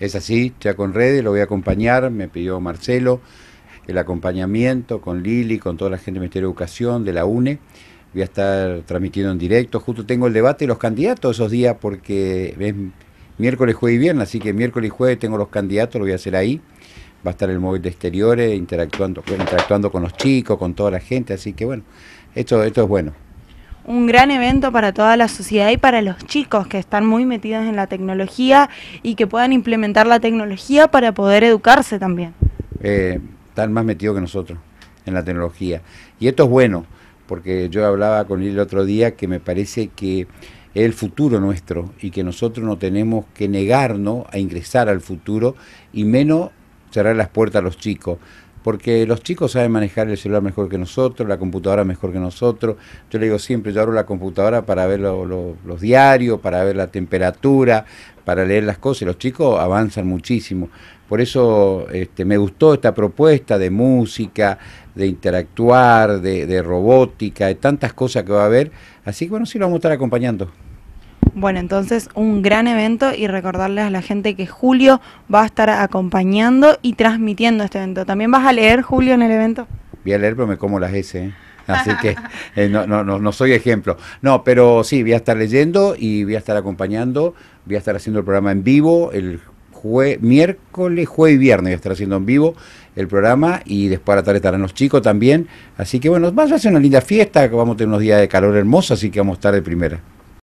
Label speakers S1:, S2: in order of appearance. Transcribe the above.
S1: Es así, ya con Redes, lo voy a acompañar, me pidió Marcelo el acompañamiento con Lili, con toda la gente del Ministerio de Educación, de la UNE. Voy a estar transmitiendo en directo. Justo tengo el debate de los candidatos esos días porque es miércoles, jueves y viernes, así que miércoles y jueves tengo los candidatos, lo voy a hacer ahí. Va a estar el móvil de exteriores interactuando, interactuando con los chicos, con toda la gente, así que bueno, esto, esto es bueno
S2: un gran evento para toda la sociedad y para los chicos que están muy metidos en la tecnología y que puedan implementar la tecnología para poder educarse también.
S1: Eh, están más metidos que nosotros en la tecnología. Y esto es bueno, porque yo hablaba con él el otro día que me parece que es el futuro nuestro y que nosotros no tenemos que negarnos a ingresar al futuro y menos cerrar las puertas a los chicos porque los chicos saben manejar el celular mejor que nosotros, la computadora mejor que nosotros. Yo le digo siempre, yo abro la computadora para ver los diarios, para ver la temperatura, para leer las cosas. Los chicos avanzan muchísimo. Por eso este, me gustó esta propuesta de música, de interactuar, de, de robótica, de tantas cosas que va a haber. Así que bueno, sí lo vamos a estar acompañando.
S2: Bueno, entonces un gran evento y recordarles a la gente que Julio va a estar acompañando y transmitiendo este evento. ¿También vas a leer, Julio, en el evento?
S1: Voy a leer, pero me como las S. ¿eh? Así que eh, no, no, no, soy ejemplo. No, pero sí, voy a estar leyendo y voy a estar acompañando. Voy a estar haciendo el programa en vivo el Jue miércoles, jueves y viernes voy a estar haciendo en vivo el programa y después a la tarde estarán los chicos también. Así que bueno, va a ser una linda fiesta, vamos a tener unos días de calor hermoso, así que vamos a estar de primera.